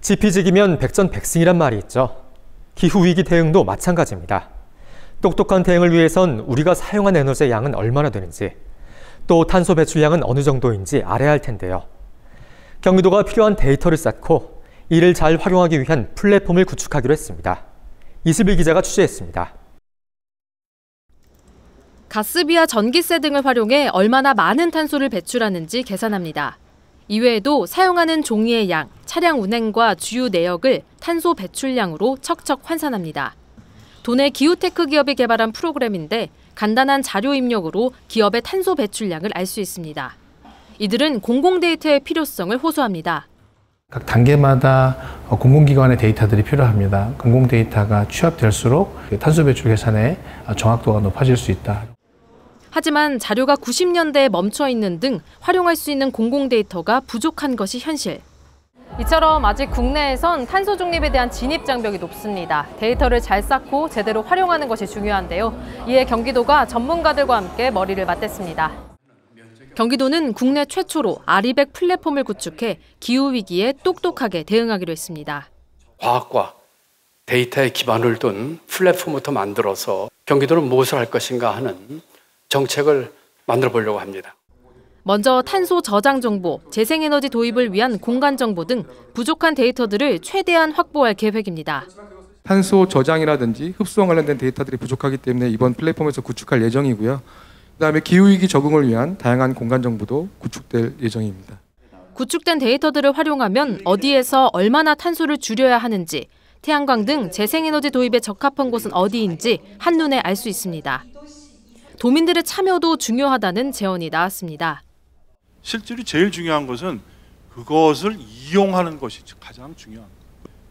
지피지기면 백전백승이란 말이 있죠. 기후위기 대응도 마찬가지입니다. 똑똑한 대응을 위해선 우리가 사용한 에너지의 양은 얼마나 되는지, 또 탄소 배출량은 어느 정도인지 알아야 할 텐데요. 경기도가 필요한 데이터를 쌓고 이를 잘 활용하기 위한 플랫폼을 구축하기로 했습니다. 이슬비 기자가 취재했습니다. 가스비와 전기세 등을 활용해 얼마나 많은 탄소를 배출하는지 계산합니다. 이외에도 사용하는 종이의 양, 차량 운행과 주유 내역을 탄소 배출량으로 척척 환산합니다. 도내 기후테크 기업이 개발한 프로그램인데 간단한 자료 입력으로 기업의 탄소 배출량을 알 수 있습니다. 이들은 공공 데이터의 필요성을 호소합니다. 각 단계마다 어, 공공기관의 데이터들이 필요합니다. 공공 데이터가 취합될수록 탄소 배출 계산의 어, 정확도가 높아질 수 있다. 하지만 자료가 90년대에 멈춰 있는 등 활용할 수 있는 공공 데이터가 부족한 것이 현실. 이처럼 아직 국내에선 탄소 중립에 대한 진입 장벽이 높습니다. 데이터를 잘 쌓고 제대로 활용하는 것이 중요한데요. 이에 경기도가 전문가들과 함께 머리를 맞댔습니다. 경기도는 국내 최초로 아리백 플랫폼을 구축해 기후 위기에 똑똑하게 대응하기로 했습니다. 과학과 데이터에 기반을 둔 플랫폼부터 만들어서 경기도는 무엇을 할 것인가 하는 정책을 만들어 보려고 합니다. 먼저 탄소 저장 정보, 재생에너지 도입을 위한 공간 정보 등 부족한 데이터들을 최대한 확보할 계획입니다. 탄소 저장이라든지 흡수와 관련된 데이터들이 부족하기 때문에 이번 플랫폼에서 구축할 예정이고요. 그다음에 기후위기 적응을 위한 다양한 공간 정보도 구축될 예정입니다. 구축된 데이터들을 활용하면 어디에서 얼마나 탄소를 줄여야 하는지, 태양광 등 재생에너지 도입에 적합한 곳은 어디인지 한눈에 알 수 있습니다. 도민들의 참여도 중요하다는 제언이 나왔습니다. 실제로 제일 중요한 것은 그것을 이용하는 것이 가장 중요한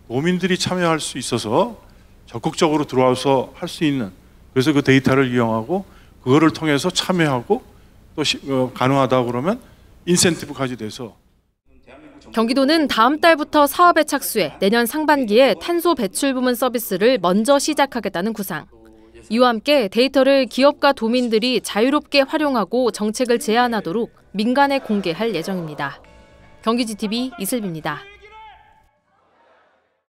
도민들이 참여할 수 있어서 적극적으로 들어와서 할 수 있는 그래서 그 데이터를 이용하고 그거를 통해서 참여하고 또 어, 가능하다 그러면 인센티브까지 돼서 경기도는 다음 달부터 사업에 착수해 내년 상반기에 탄소 배출 부문 서비스를 먼저 시작하겠다는 구상. 이와 함께 데이터를 기업과 도민들이 자유롭게 활용하고 정책을 제안하도록 민간에 공개할 예정입니다. 경기지TV 이슬비입니다.